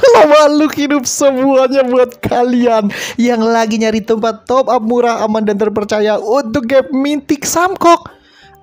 Allah makhluk hidup semuanya buat kalian yang lagi nyari tempat top up murah, aman dan terpercaya untuk gap Mintik Samkok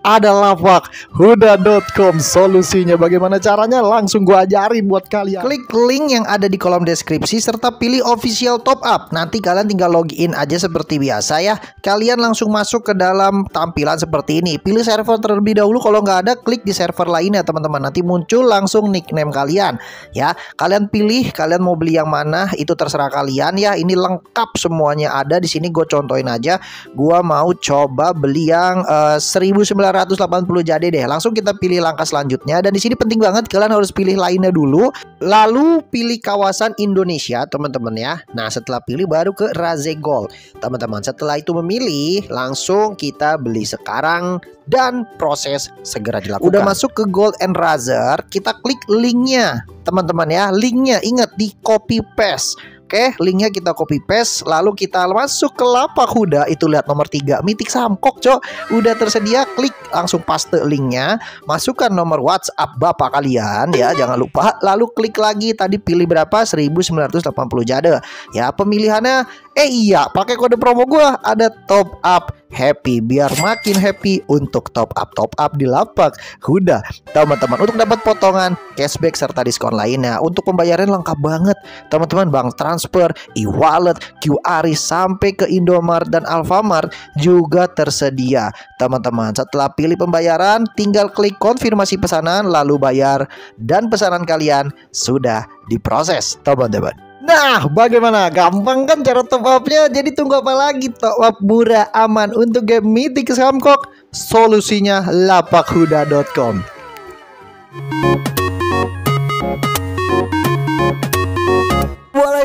ada lavak, Huda.com solusinya bagaimana caranya langsung gua ajarin buat kalian klik link yang ada di kolom deskripsi serta pilih official top up nanti kalian tinggal login aja seperti biasa ya kalian langsung masuk ke dalam tampilan seperti ini pilih server terlebih dahulu kalau nggak ada klik di server lainnya teman-teman nanti muncul langsung nickname kalian ya kalian pilih kalian mau beli yang mana itu terserah kalian ya ini lengkap semuanya ada di sini gue contohin aja gua mau coba beli yang uh, eh, 1900 280 jadi deh. Langsung kita pilih langkah selanjutnya dan di sini penting banget kalian harus pilih lainnya dulu, lalu pilih kawasan Indonesia, teman-teman ya. Nah, setelah pilih baru ke Raze Gold Teman-teman, setelah itu memilih, langsung kita beli sekarang dan proses segera dilakukan. Udah masuk ke Gold and Razer, kita klik linknya, teman-teman ya. Linknya ingat di copy paste Oke, linknya kita copy paste lalu kita masuk ke lapak kuda itu lihat nomor 3 mitik samkok cok udah tersedia klik langsung paste linknya masukkan nomor WhatsApp bapak kalian ya jangan lupa lalu klik lagi tadi pilih berapa 1980 jade ya pemilihannya Eh iya, pakai kode promo gua ada top up happy biar makin happy untuk top up top up di lapak Huda teman-teman untuk dapat potongan cashback serta diskon lainnya untuk pembayaran lengkap banget teman-teman bank transfer e-wallet QR sampai ke Indomaret dan Alfamart juga tersedia teman-teman setelah pilih pembayaran tinggal klik konfirmasi pesanan lalu bayar dan pesanan kalian sudah diproses teman-teman Nah, bagaimana? Gampang kan cara top up-nya? Jadi tunggu apa lagi? Top up murah aman untuk game Mythic Samkok. Solusinya lapakhuda.com.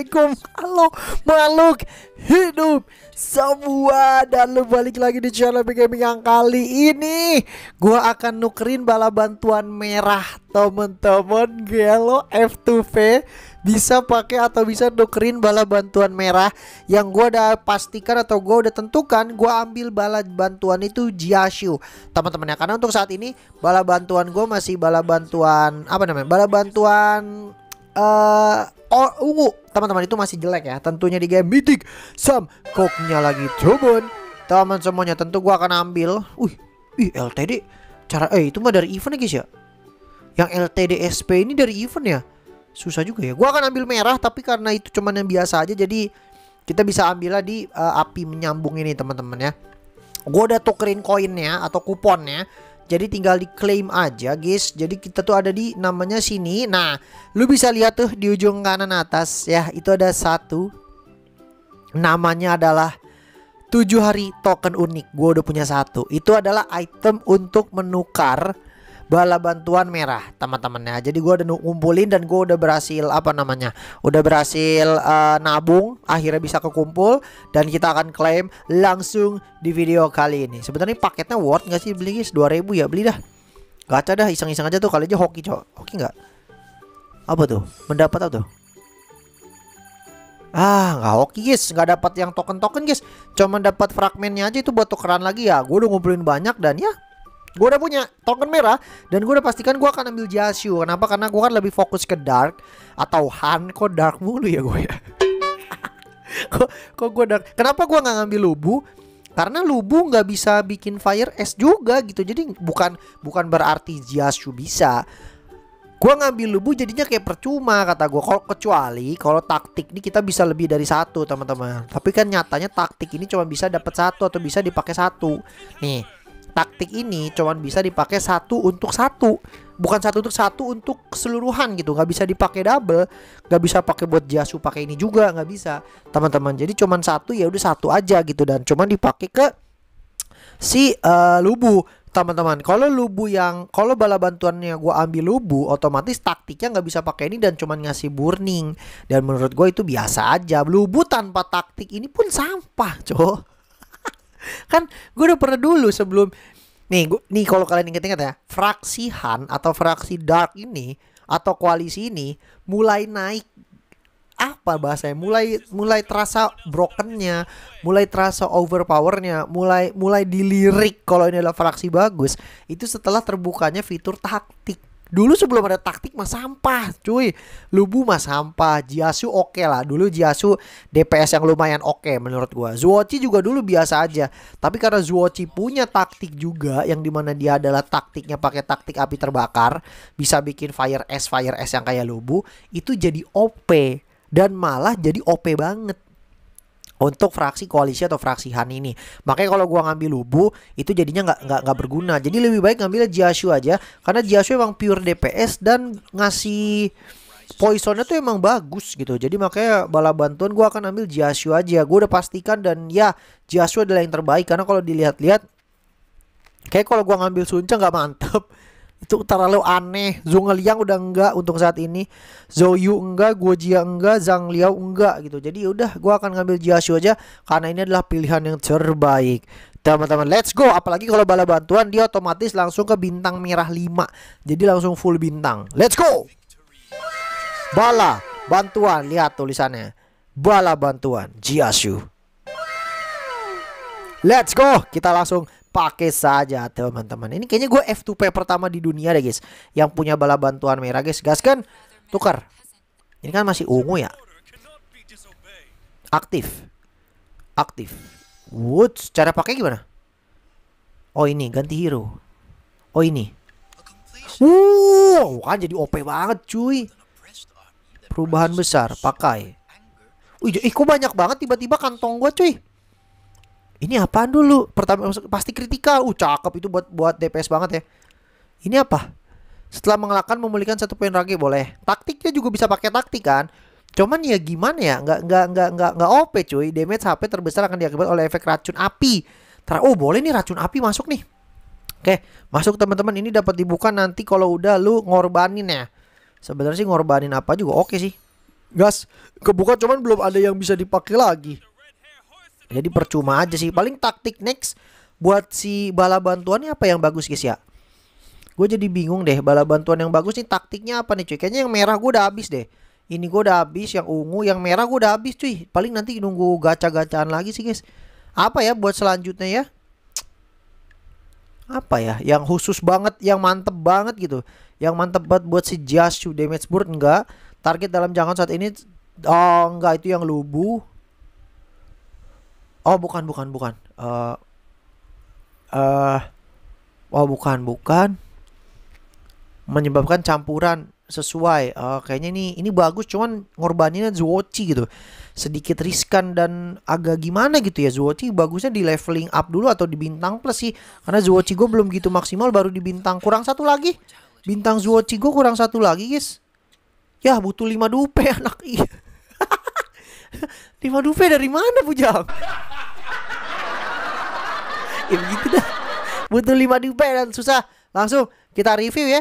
Assalamualaikum Halo makhluk hidup semua Dan lu balik lagi di channel Gaming yang kali ini Gua akan nukerin bala bantuan merah Temen-temen Gelo F2V Bisa pakai atau bisa nukerin bala bantuan merah Yang gue udah pastikan atau gue udah tentukan gue ambil bala bantuan itu Jiashu Teman-teman ya Karena untuk saat ini bala bantuan gue masih bala bantuan Apa namanya Bala bantuan uh, eh, oh, ungu teman-teman itu masih jelek ya tentunya di game mythic Sam koknya lagi cobon teman semuanya tentu gua akan ambil wih ih LTD cara eh itu mah dari event ya guys ya yang LTD SP ini dari event ya susah juga ya gua akan ambil merah tapi karena itu cuman yang biasa aja jadi kita bisa ambil di uh, api menyambung ini teman-teman ya gua udah tukerin koinnya atau kuponnya jadi tinggal diklaim aja guys. Jadi kita tuh ada di namanya sini. Nah, lu bisa lihat tuh di ujung kanan atas ya, itu ada satu. Namanya adalah 7 hari token unik. Gue udah punya satu. Itu adalah item untuk menukar bala bantuan merah teman teman ya jadi gue udah ngumpulin dan gue udah berhasil apa namanya udah berhasil uh, nabung akhirnya bisa kekumpul dan kita akan klaim langsung di video kali ini sebenarnya paketnya worth nggak sih beli guys 2000 ya beli dah gacha dah iseng-iseng aja tuh kali aja hoki cok hoki nggak apa tuh mendapat atau tuh Ah, nggak hoki guys, nggak dapat yang token-token guys. Cuma dapat fragmennya aja itu buat tukeran lagi ya. Gue udah ngumpulin banyak dan ya Gue udah punya token merah dan gue udah pastikan gue akan ambil Jasio. Kenapa? Karena gue kan lebih fokus ke dark atau Han. Kok dark mulu ya gue ya? kok kok gue dark? Kenapa gue nggak ngambil Lubu? Karena Lubu nggak bisa bikin fire S juga gitu. Jadi bukan bukan berarti Jasio bisa. Gue ngambil Lubu jadinya kayak percuma kata gue. Kalau kecuali kalau taktik ini kita bisa lebih dari satu teman-teman. Tapi kan nyatanya taktik ini cuma bisa dapat satu atau bisa dipakai satu. Nih taktik ini cuman bisa dipakai satu untuk satu bukan satu untuk satu untuk keseluruhan gitu nggak bisa dipakai double nggak bisa pakai buat jasu pakai ini juga nggak bisa teman-teman jadi cuman satu ya udah satu aja gitu dan cuman dipakai ke si uh, lubu teman-teman kalau lubu yang kalau bala bantuannya gue ambil lubu otomatis taktiknya nggak bisa pakai ini dan cuman ngasih burning dan menurut gue itu biasa aja lubu tanpa taktik ini pun sampah cowok kan gue udah pernah dulu sebelum Nih, gua, nih kalau kalian inget-inget ya, fraksi Han atau fraksi Dark ini atau koalisi ini mulai naik apa bahasanya mulai mulai terasa brokennya mulai terasa overpowernya mulai mulai dilirik kalau ini adalah fraksi bagus itu setelah terbukanya fitur taktik Dulu sebelum ada taktik mah sampah, cuy. Lubu mah sampah, Jiasu oke okay lah. Dulu Jiasu DPS yang lumayan oke okay menurut gua. Zuochi juga dulu biasa aja. Tapi karena Zuochi punya taktik juga yang dimana dia adalah taktiknya pakai taktik api terbakar, bisa bikin fire S fire S yang kayak Lubu, itu jadi OP dan malah jadi OP banget untuk fraksi koalisi atau fraksi Han ini. Makanya kalau gua ngambil Lubu itu jadinya nggak nggak nggak berguna. Jadi lebih baik ngambil Jiasu aja karena Jiasu emang pure DPS dan ngasih poisonnya tuh emang bagus gitu. Jadi makanya bala bantuan gua akan ambil Jiasu aja. Gua udah pastikan dan ya Jiasu adalah yang terbaik karena kalau dilihat-lihat kayak kalau gua ngambil Sunca nggak mantep itu terlalu aneh Zhong Liang udah enggak untuk saat ini Zhou Yu enggak Guo Jia enggak Zhang Liao enggak gitu jadi ya udah gue akan ngambil Jiashu aja karena ini adalah pilihan yang terbaik teman-teman let's go apalagi kalau bala bantuan dia otomatis langsung ke bintang merah 5 jadi langsung full bintang let's go bala bantuan lihat tulisannya bala bantuan Jiashu let's go kita langsung pakai saja teman-teman. Ini kayaknya gue F2P pertama di dunia deh guys. Yang punya bala bantuan merah guys. Gas kan? Tukar. Ini kan masih ungu ya. Aktif. Aktif. Woods. Cara pakai gimana? Oh ini ganti hero. Oh ini. Wow kan jadi OP banget cuy. Perubahan besar. Pakai. Wih, ih kok banyak banget tiba-tiba kantong gue cuy ini apaan dulu pertama pasti kritika uh cakep itu buat buat DPS banget ya ini apa setelah mengalahkan memulihkan satu poin lagi boleh taktiknya juga bisa pakai taktik kan cuman ya gimana ya nggak nggak nggak nggak nggak OP cuy damage HP terbesar akan diakibat oleh efek racun api Ter oh boleh nih racun api masuk nih oke masuk teman-teman ini dapat dibuka nanti kalau udah lu ngorbanin ya sebenarnya sih ngorbanin apa juga oke sih gas kebuka cuman belum ada yang bisa dipakai lagi jadi percuma aja sih. Paling taktik next buat si bala bantuannya apa yang bagus guys ya? Gue jadi bingung deh bala bantuan yang bagus nih taktiknya apa nih cuy? Kayaknya yang merah gue udah habis deh. Ini gue udah habis, yang ungu, yang merah gue udah habis cuy. Paling nanti nunggu gacha-gacaan lagi sih guys. Apa ya buat selanjutnya ya? Apa ya? Yang khusus banget, yang mantep banget gitu. Yang mantep banget buat si Jasu damage board enggak. Target dalam jangkauan saat ini Oh enggak itu yang lubu oh bukan bukan bukan uh, uh, oh bukan bukan menyebabkan campuran sesuai uh, kayaknya ini ini bagus cuman ngorbaninnya Zuochi gitu sedikit riskan dan agak gimana gitu ya Zuochi bagusnya di leveling up dulu atau di bintang plus sih karena Zuochi gue belum gitu maksimal baru di bintang kurang satu lagi bintang Zuochi gue kurang satu lagi guys ya butuh 5 dupe anak iya lima Dupe dari mana Jam? ya begitu dah. Butuh lima Dupe dan susah. Langsung kita review ya.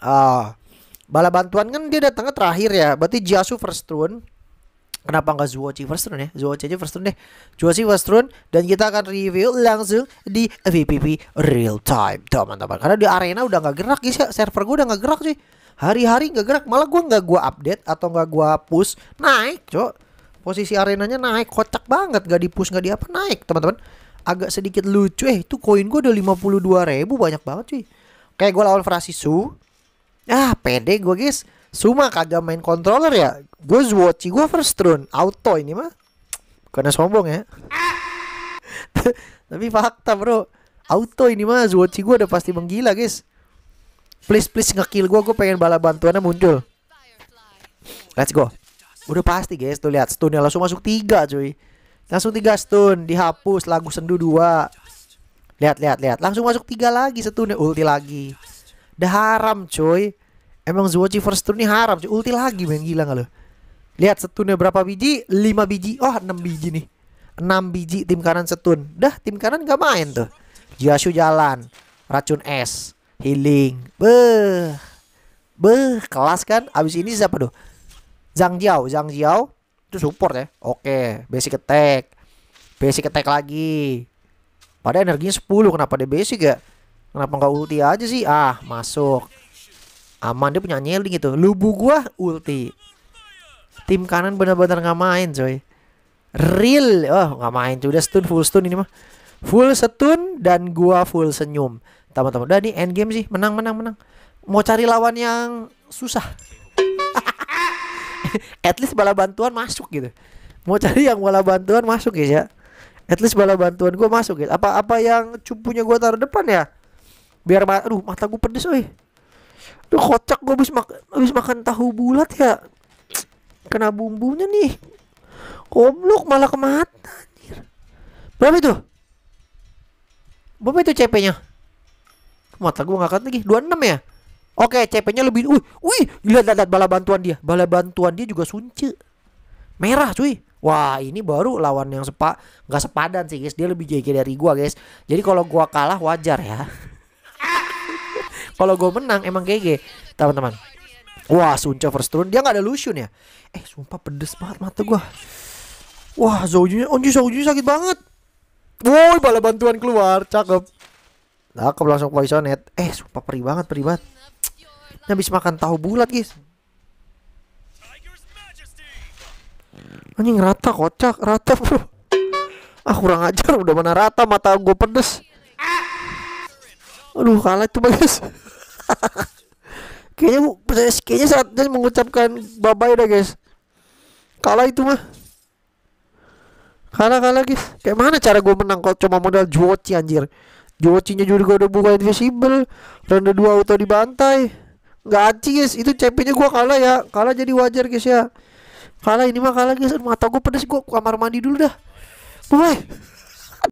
Ah, bala bantuan kan dia datangnya terakhir ya. Berarti Jiasu first run. Kenapa nggak Zuochi first run ya? Zuochi aja first run deh. Zuochi first run dan kita akan review langsung di VPP real time teman-teman. Karena di arena udah nggak gerak guys ya. Server gue udah nggak gerak sih hari-hari nggak gerak malah gue nggak gue update atau nggak gue push naik cok posisi arenanya naik kocak banget gak di push nggak di apa naik teman-teman agak sedikit lucu eh itu koin gue udah 52 ribu banyak banget cuy kayak gue lawan su ah pede gue guys Suma kagak main controller ya Gue Zwotchi gue first run Auto ini mah Karena sombong ya Tapi fakta bro Auto ini mah Zwotchi gue udah pasti menggila guys please please ngekill gue gue pengen bala bantuannya muncul let's go udah pasti guys tuh lihat stunnya langsung masuk tiga cuy langsung tiga stun dihapus lagu sendu dua lihat lihat lihat langsung masuk tiga lagi stunnya ulti lagi Dah haram cuy emang Zuochi first stun ini haram cuy ulti lagi main gila nggak lo lihat setunnya berapa biji Lima biji oh enam biji nih Enam biji tim kanan setun dah tim kanan gak main tuh Jiasu jalan racun es healing. Beh. Beh, kelas kan. Abis ini siapa tuh? Zhang Jiao, Zhang Jiao itu support ya. Oke, basic attack. Basic attack lagi. Pada energinya 10, kenapa dia basic ya? Kenapa nggak ulti aja sih? Ah, masuk. Aman dia punya nyeling itu. Lubu gua ulti. Tim kanan benar-benar nggak main, coy. Real. Oh, nggak main. Udah stun full stun ini mah. Full stun dan gua full senyum. Teman-teman, udah nih end game sih, menang menang menang. Mau cari lawan yang susah. At least bala bantuan masuk gitu. Mau cari yang bala bantuan masuk ya. At least bala bantuan gue masuk ya. Apa apa yang cupunya gue taruh depan ya? Biar ma aduh mata gue pedes oi. Aduh kocak gue habis, mak habis makan tahu bulat ya. Kena bumbunya nih. Goblok malah ke mata Berapa itu? Berapa itu CP-nya? mata gue ngangkat lagi 26 ya oke CP-nya lebih wih wih lihat lihat bala bantuan dia bala bantuan dia juga sunce merah cuy Wah ini baru lawan yang sepa nggak sepadan sih guys dia lebih jg dari gua guys jadi kalau gua kalah wajar ya kalau gua menang emang GG teman-teman Wah sunce first turn Dia gak ada Lucian ya Eh sumpah pedes banget mata gue Wah Zoujunya Onji Zoujunya sakit banget Woi bala bantuan keluar Cakep Nah, aku langsung poisonet. Eh, sumpah perih banget, perih banget. Ini habis makan tahu bulat, guys. Anjing rata kocak, rata bro. Ah kurang ajar udah mana rata mata gue pedes. Aduh kalah itu guys. kayaknya kayaknya saat saatnya mengucapkan bye bye dah guys. Kalah itu mah. Kalah kalah guys. Kayak mana cara gue menang kalau cuma modal juoci anjir. Jocinya juga udah buka invisible Ronde 2 auto dibantai Gak anci guys Itu CP nya gue kalah ya Kalah jadi wajar guys ya Kalah ini mah kalah guys Mata gue pedes Gue kamar mandi dulu dah Bye